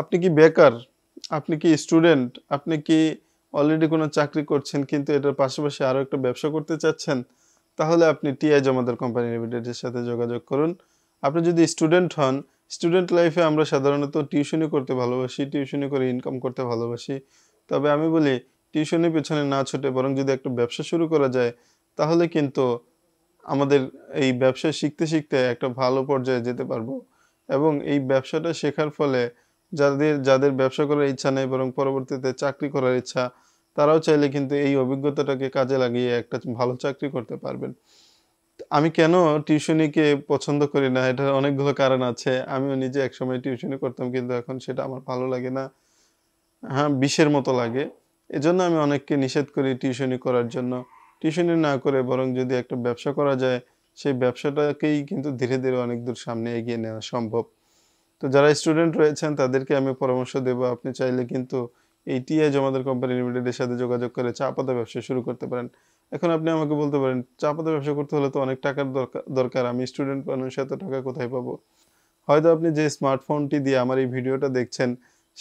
আপনি কি বেকার আপনি কি স্টুডেন্ট আপনি কি অলরেডি কোনো চাকরি করছেন কিন্তু এটার পাশাপাশি আরও একটা ব্যবসা করতে চাচ্ছেন তাহলে আপনি টিআই জমাদার কোম্পানি লিমিটেডের সাথে যোগাযোগ করুন আপনি যদি স্টুডেন্ট হন স্টুডেন্ট লাইফে আমরা সাধারণত টিউশনি করতে ভালোবাসি টিউশনি করে ইনকাম করতে ভালোবাসি তবে আমি বলি টিউশনের পেছনে না ছুটে বরং যদি একটা ব্যবসা শুরু করা যায় তাহলে কিন্তু আমাদের এই ব্যবসা শিখতে শিখতে একটা ভালো পর্যায়ে যেতে পারবো এবং এই ব্যবসাটা শেখার ফলে যাদের যাদের ব্যবসা করার ইচ্ছা নেই বরং পরবর্তীতে চাকরি করার ইচ্ছা তারাও চাইলে কিন্তু এই অভিজ্ঞতাটাকে কাজে লাগিয়ে একটা ভালো চাকরি করতে পারবেন আমি কেন টিউশনিকে পছন্দ করি না এটার অনেকগুলো কারণ আছে আমিও নিজে একসময় টিউশনি করতাম কিন্তু এখন সেটা আমার ভালো লাগে না হ্যাঁ বিষের মতো লাগে এজন্য আমি অনেককে নিষেধ করি টিউশনি করার জন্য টিউশনি না করে বরং যদি একটা ব্যবসা করা যায় সেই ব্যবসাটাকেই কিন্তু ধীরে ধীরে অনেক দূর সামনে এগিয়ে নেওয়া সম্ভব তো যারা স্টুডেন্ট রয়েছেন তাদেরকে আমি পরামর্শ দেবো আপনি চাইলে কিন্তু এই টিআই জমাদার কোম্পানি লিমিটেডের সাথে যোগাযোগ করে চা পাতা ব্যবসা শুরু করতে পারেন এখন আপনি আমাকে বলতে পারেন চা পাতা ব্যবসা করতে হলে তো অনেক টাকার দরকার দরকার আমি স্টুডেন্ট মানুষ এত টাকা কোথায় পাবো হয়তো আপনি যে স্মার্টফোনটি দিয়ে আমার এই ভিডিওটা দেখছেন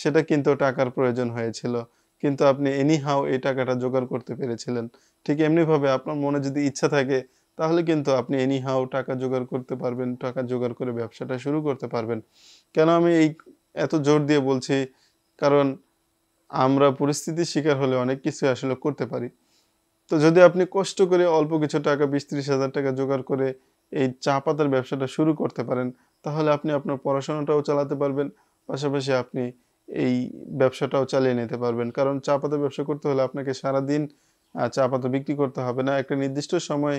সেটা কিন্তু টাকার প্রয়োজন হয়েছিল কিন্তু আপনি এনি হাও এই টাকাটা জোগাড় করতে পেরেছিলেন ঠিক এমনিভাবে আপনার মনে যদি ইচ্ছা থাকে তাহলে কিন্তু আপনি এনি হাও টাকা জোগাড় করতে পারবেন টাকা জোগাড় করে ব্যবসাটা শুরু করতে পারবেন কেন আমি এই এত জোর দিয়ে বলছি কারণ আমরা পরিস্থিতির শিকার হলে অনেক কিছু আসলে করতে পারি তো যদি আপনি কষ্ট করে অল্প কিছু টাকা বিশ ত্রিশ হাজার টাকা জোগাড় করে এই চা পাতার ব্যবসাটা শুরু করতে পারেন তাহলে আপনি আপনার পড়াশোনাটাও চালাতে পারবেন পাশাপাশি আপনি এই ব্যবসাটাও চালিয়ে নিতে পারবেন কারণ চা পাতা ব্যবসা করতে হলে আপনাকে সারাদিন চা পাতা বিক্রি করতে হবে না একটা নির্দিষ্ট সময়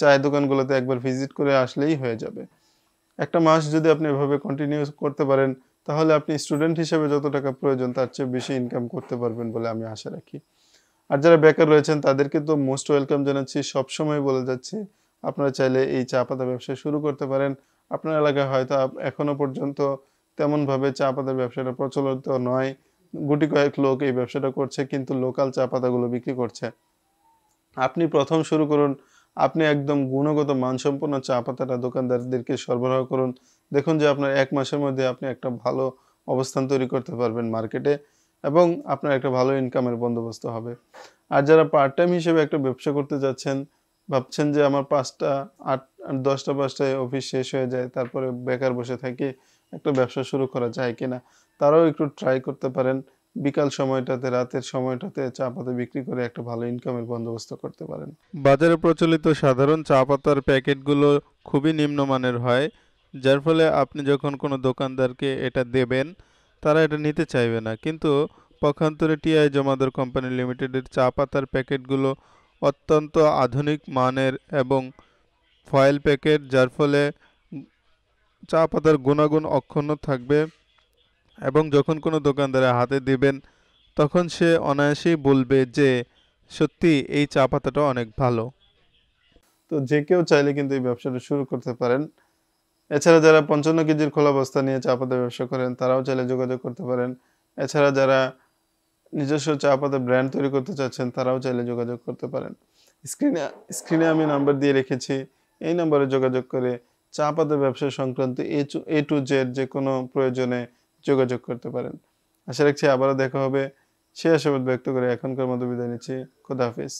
চায়ের দোকানগুলোতে একবার ভিজিট করে আসলেই হয়ে যাবে একটা মাস যদি আপনি এভাবে কন্টিনিউ করতে পারেন তাহলে আপনি স্টুডেন্ট হিসেবে যত টাকা প্রয়োজন তার চেয়ে বেশি ইনকাম করতে পারবেন বলে আমি আশা রাখি আর যারা বেকার রয়েছেন তাদেরকে তো মোস্ট ওয়েলকাম জানাচ্ছি সবসময় বলে যাচ্ছি আপনারা চাইলে এই চা পাতা ব্যবসা শুরু করতে পারেন আপনার এলাকায় হয়তো এখনও পর্যন্ত তেমনভাবে চা পাতার ব্যবসাটা প্রচলিত নয় গুটি কয়েক লোক এই ব্যবসাটা করছে কিন্তু লোকাল চা পাতাগুলো বিক্রি করছে আপনি প্রথম শুরু করুন আপনি একদম গুণগত মানসম্পন্ন চা পাতাটা দোকানদারদেরকে সরবরাহ করুন দেখুন যে আপনার এক মাসের মধ্যে আপনি একটা ভালো অবস্থান তৈরি করতে পারবেন মার্কেটে এবং আপনার একটা ভালো ইনকামের বন্দোবস্ত হবে আর যারা পার্ট টাইম হিসেবে একটা ব্যবসা করতে যাচ্ছেন ভাবছেন যে আমার পাঁচটা আট দশটা পাঁচটায় অফিস শেষ হয়ে যায় তারপরে বেকার বসে থাকি একটা ব্যবসা শুরু করা যায় কিনা তারাও একটু ট্রাই করতে পারেন বিকাল সময়টাতে রাতের সময়টাতে চা পাতা বিক্রি করে একটা ভালো ইনকামের বন্দোবস্ত করতে পারেন বাজারে প্রচলিত সাধারণ চা পাতার প্যাকেটগুলো খুবই নিম্নমানের হয় যার ফলে আপনি যখন কোনো দোকানদারকে এটা দেবেন তারা এটা নিতে চাইবে না কিন্তু পক্ষান্তরে টিআই জমাদার কোম্পানি লিমিটেডের চা পাতার প্যাকেটগুলো অত্যন্ত আধুনিক মানের এবং ফয়েল প্যাকেট যার ফলে চা পাতার গুণাগুণ অক্ষুণ্ণ থাকবে এবং যখন কোনো দোকানদারে হাতে দিবেন তখন সে অনায়াসেই বলবে যে সত্যি এই চা পাতাটা অনেক ভালো তো যে কেউ চাইলে কিন্তু এই ব্যবসাটা শুরু করতে পারেন এছাড়া যারা পঞ্চান্ন কেজির খোলা বস্তা নিয়ে চা পাতা ব্যবসা করেন তারাও চাইলে যোগাযোগ করতে পারেন এছাড়া যারা নিজস্ব চা পাতা ব্র্যান্ড তৈরি করতে চাচ্ছেন তারাও চাইলে যোগাযোগ করতে পারেন স্ক্রিনে স্ক্রিনে আমি নাম্বার দিয়ে রেখেছি এই নাম্বারে যোগাযোগ করে চা পাতা ব্যবসা সংক্রান্ত এ টু জেড যে কোনো প্রয়োজনে যোগাযোগ করতে পারেন আশা রাখছি আবারও দেখা হবে সে আশাবাদ ব্যক্ত করে এখনকার মতো বিদায় নিচ্ছি খোদা হাফিজ